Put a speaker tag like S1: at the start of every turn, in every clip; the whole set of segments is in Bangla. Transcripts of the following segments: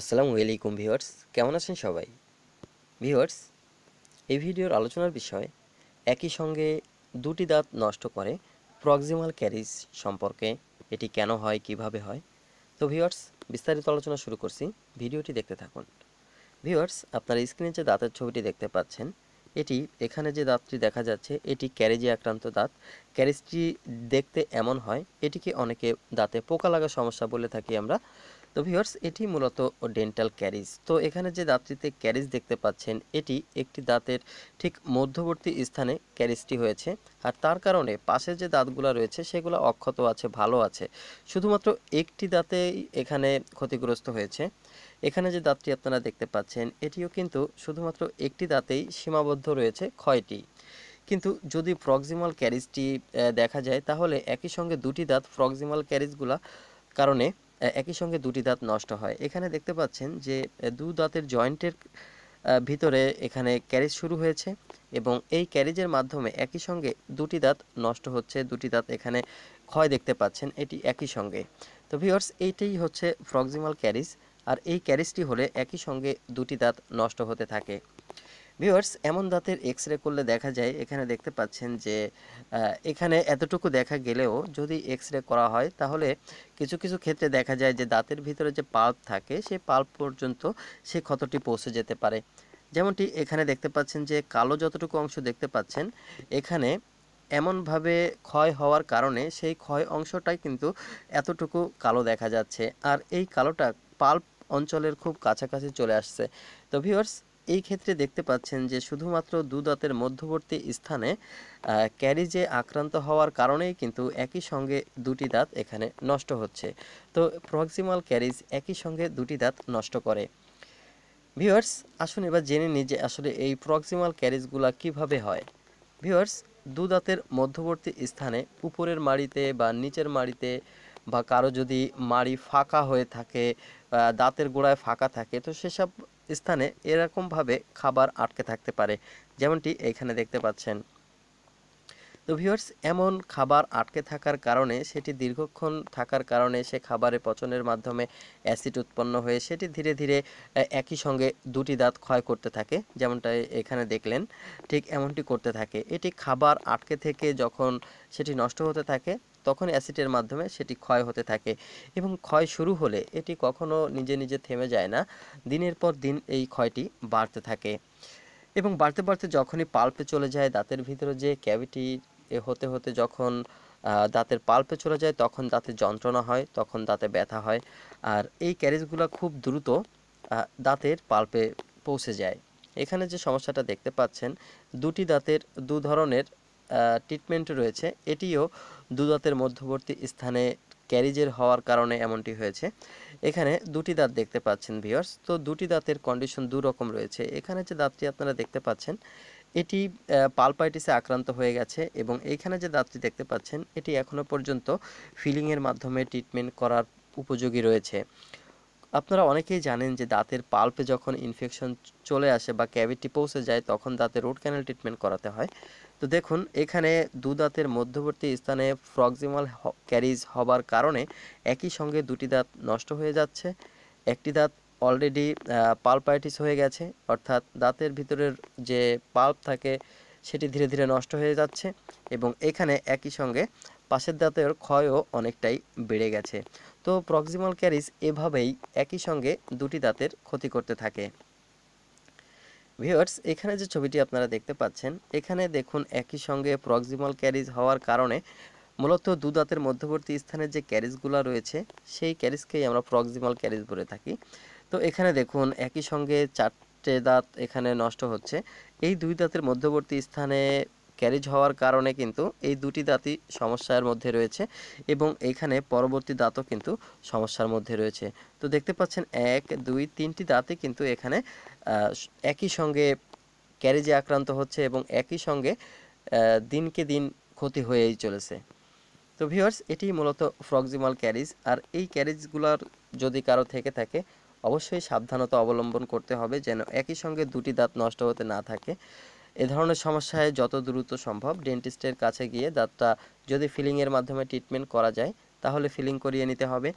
S1: আসসালামু আলাইকুম ভিউয়ার্স কেমন আছেন সবাই ভিউয়ার্স এই ভিডিওর আলোচনার বিষয় একই সঙ্গে দুটি দাঁত নষ্ট করে প্রক্সিমাল ক্যারিজ সম্পর্কে এটি কেন হয় কিভাবে হয় তো ভিউয়ার্স বিস্তারিত আলোচনা শুরু করছি ভিডিওটি দেখতে থাকুন ভিউয়ার্স আপনার স্ক্রিনে যে দাঁতের ছবিটি দেখতে পাচ্ছেন এটি এখানে যে দাঁতটি দেখা যাচ্ছে এটি ক্যারেজে আক্রান্ত দাঁত ক্যারেজটি দেখতে এমন হয় এটিকে অনেকে দাঁতে পোকা লাগা সমস্যা বলে থাকি আমরা তো ভিওর্স এটি মূলত ডেন্টাল ক্যারিজ তো এখানে যে দাঁতটিতে ক্যারিজ দেখতে পাচ্ছেন এটি একটি দাঁতের ঠিক মধ্যবর্তী স্থানে ক্যারিজটি হয়েছে আর তার কারণে পাশে যে দাঁতগুলো রয়েছে সেগুলো অক্ষত আছে ভালো আছে শুধুমাত্র একটি দাঁতেই এখানে ক্ষতিগ্রস্ত হয়েছে এখানে যে দাঁতটি আপনারা দেখতে পাচ্ছেন এটিও কিন্তু শুধুমাত্র একটি দাঁতেই সীমাবদ্ধ রয়েছে ক্ষয়টি কিন্তু যদি প্রক্সিমাল ক্যারিজটি দেখা যায় তাহলে একই সঙ্গে দুটি দাঁত প্রক্সিমাল ক্যারিজগুলা কারণে একই সঙ্গে দুটি দাঁত নষ্ট হয় এখানে দেখতে পাচ্ছেন যে দু দাঁতের জয়েন্টের ভিতরে এখানে ক্যারিজ শুরু হয়েছে এবং এই ক্যারিজের মাধ্যমে একই সঙ্গে দুটি দাঁত নষ্ট হচ্ছে দুটি দাঁত এখানে ক্ষয় দেখতে পাচ্ছেন এটি একই সঙ্গে তো ভিওর্স এইটাই হচ্ছে প্রক্সিমাল ক্যারিজ আর এই ক্যারিজটি হলে একই সঙ্গে দুটি দাঁত নষ্ট হতে থাকে ভিউয়ার্স এমন দাঁতের এক্স রে করলে দেখা যায় এখানে দেখতে পাচ্ছেন যে এখানে এতটুকু দেখা গেলেও যদি এক্স রে করা হয় তাহলে কিছু কিছু ক্ষেত্রে দেখা যায় যে দাঁতের ভিতরে যে পাল্প থাকে সেই পাল্প পর্যন্ত সে ক্ষতটি পৌঁছে যেতে পারে যেমনটি এখানে দেখতে পাচ্ছেন যে কালো যতটুকু অংশ দেখতে পাচ্ছেন এখানে এমনভাবে ক্ষয় হওয়ার কারণে সেই ক্ষয় অংশটাই কিন্তু এতটুকু কালো দেখা যাচ্ছে আর এই কালোটা পাল্প অঞ্চলের খুব কাছাকাছি চলে আসছে তো ভিউয়ার্স এই ক্ষেত্রে দেখতে পাচ্ছেন যে শুধুমাত্র দুদাঁতের মধ্যবর্তী স্থানে ক্যারিজে আক্রান্ত হওয়ার কারণেই কিন্তু একই সঙ্গে দুটি দাঁত এখানে নষ্ট হচ্ছে তো প্রক্সিমাল ক্যারিজ একই সঙ্গে দুটি দাঁত নষ্ট করে ভিউয়ার্স আসুন এবার জেনে নিই যে আসলে এই প্রক্সিমাল ক্যারিজগুলো কিভাবে হয় ভিউয়ার্স দুদাঁতের মধ্যবর্তী স্থানে উপরের মাড়িতে বা নিচের মাড়িতে বা কারো যদি মাড়ি ফাঁকা হয়ে থাকে দাঁতের গোড়ায় ফাঁকা থাকে তো সেসব স্থানে এরকমভাবে খাবার আটকে থাকতে পারে যেমনটি এখানে দেখতে পাচ্ছেন তো ভিউয়ার্স এমন খাবার আটকে থাকার কারণে সেটি দীর্ঘক্ষণ থাকার কারণে সে খাবারে পচনের মাধ্যমে অ্যাসিড উৎপন্ন হয়ে সেটি ধীরে ধীরে একই সঙ্গে দুটি দাঁত ক্ষয় করতে থাকে যেমনটা এখানে দেখলেন ঠিক এমনটি করতে থাকে এটি খাবার আটকে থেকে যখন সেটি নষ্ট হতে থাকে তখন অ্যাসিডের মাধ্যমে সেটি ক্ষয় হতে থাকে এবং ক্ষয় শুরু হলে এটি কখনো নিজে নিজে থেমে যায় না দিনের পর দিন এই ক্ষয়টি বাড়তে থাকে এবং বাড়তে বাড়তে যখনই পাল্পে চলে যায় দাঁতের ভিতরে যে ক্যাভিটি হতে হতে যখন দাঁতের পাল্পে চলে যায় তখন দাঁতে যন্ত্রণা হয় তখন দাঁতে ব্যথা হয় আর এই ক্যারেজগুলো খুব দ্রুত দাঁতের পাল্পে পৌঁছে যায় এখানে যে সমস্যাটা দেখতে পাচ্ছেন দুটি দাঁতের দু ধরনের ট্রিটমেন্ট রয়েছে এটিও দুদাঁতের মধ্যবর্তী স্থানে ক্যারিজের হওয়ার কারণে এমনটি হয়েছে এখানে দুটি দাঁত দেখতে পাচ্ছেন ভিওর্স তো দুটি দাঁতের কন্ডিশন দুরকম রয়েছে এখানে যে দাঁতটি আপনারা দেখতে পাচ্ছেন এটি পালপাইটিসে আক্রান্ত হয়ে গেছে এবং এইখানে যে দাঁতটি দেখতে পাচ্ছেন এটি এখনও পর্যন্ত ফিলিংয়ের মাধ্যমে ট্রিটমেন্ট করার উপযোগী রয়েছে আপনারা অনেকেই জানেন যে দাঁতের পাল্পে যখন ইনফেকশন চলে আসে বা ক্যাভিটি পৌঁছে যায় তখন দাঁতে রুট ক্যানেল ট্রিটমেন্ট করাতে হয় তো দেখুন এখানে দু দাঁতের মধ্যবর্তী স্থানে ফ্রক্সিমাল ক্যারিজ হবার কারণে একই সঙ্গে দুটি দাঁত নষ্ট হয়ে যাচ্ছে একটি দাঁত অলরেডি পালপাইটিস হয়ে গেছে অর্থাৎ দাঁতের ভিতরের যে পাল্প থাকে সেটি ধীরে ধীরে নষ্ট হয়ে যাচ্ছে এবং এখানে একই সঙ্গে পাশের দাঁতের ক্ষয়ও অনেকটাই বেড়ে গেছে তো প্রক্সিমাল ক্যারিজ এভাবেই একই সঙ্গে দুটি দাঁতের ক্ষতি করতে থাকে ভিউয়ার্স এখানে যে ছবিটি আপনারা দেখতে পাচ্ছেন এখানে দেখুন একই সঙ্গে প্রক্সিমাল ক্যারিজ হওয়ার কারণে মূলত দুদাঁতের মধ্যবর্তী স্থানে যে ক্যারিজগুলো রয়েছে সেই ক্যারিজকেই আমরা প্রক্সিমাল ক্যারিজ বলে থাকি তো এখানে দেখুন একই সঙ্গে চারটে দাঁত এখানে নষ্ট হচ্ছে এই দুই দাঁতের মধ্যবর্তী স্থানে ক্যারেজ হওয়ার কারণে কিন্তু এই দুটি দাঁতই সমস্যার মধ্যে রয়েছে এবং এখানে পরবর্তী দাঁতও কিন্তু সমস্যার মধ্যে রয়েছে তো দেখতে পাচ্ছেন এক দুই তিনটি দাঁতই কিন্তু এখানে একই সঙ্গে ক্যারেজে আক্রান্ত হচ্ছে এবং একই সঙ্গে দিনকে দিন ক্ষতি হয়েই চলেছে তো ভিওয়ার্স এটি মূলত ফ্রক্সিমাল ক্যারিজ আর এই ক্যারিজগুলোর যদি কারো থেকে থাকে অবশ্যই সাবধানতা অবলম্বন করতে হবে যেন একই সঙ্গে দুটি দাঁত নষ্ট হতে না থাকে এ ধরনের সমস্যায় যত দ্রুত সম্ভব ডেন্টিস্টের কাছে গিয়ে দাঁতটা যদি ফিলিংয়ের মাধ্যমে ট্রিটমেন্ট করা যায় তাহলে ফিলিং করিয়ে নিতে হবে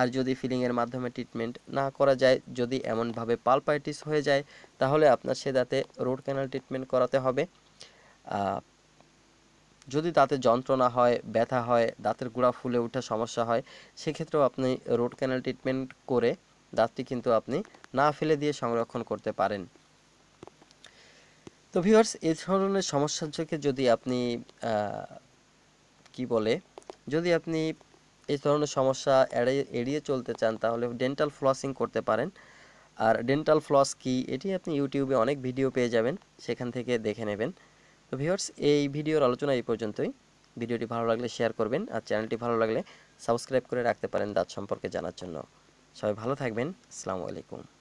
S1: আর যদি ফিলিংয়ের মাধ্যমে ট্রিটমেন্ট না করা যায় যদি এমনভাবে পালপাইটিস হয়ে যায় তাহলে আপনার সে দাঁতে রুট ক্যানাল ট্রিটমেন্ট করাতে হবে যদি দাঁতে যন্ত্রণা হয় ব্যথা হয় দাঁতের গোড়া ফুলে ওঠা সমস্যা হয় সেক্ষেত্রেও আপনি রুট ক্যানাল ট্রিটমেন্ট করে দাঁতটি কিন্তু আপনি না ফেলে দিয়ে সংরক্ষণ করতে পারেন তো ভিউয়ার্স এই ধরনের সমস্যার চোখে যদি আপনি কি বলে যদি আপনি এই ধরনের সমস্যা এড়িয়ে এড়িয়ে চলতে চান তাহলে ডেন্টাল ফ্লসিং করতে পারেন আর ডেন্টাল ফ্লস কি এটি আপনি ইউটিউবে অনেক ভিডিও পেয়ে যাবেন সেখান থেকে দেখে নেবেন তো ভিউয়ার্স এই ভিডিওর আলোচনা এই পর্যন্তই ভিডিওটি ভালো লাগলে শেয়ার করবেন আর চ্যানেলটি ভালো লাগলে সাবস্ক্রাইব করে রাখতে পারেন দাঁত সম্পর্কে জানার জন্য সবাই ভালো থাকবেন আসসালামু আলাইকুম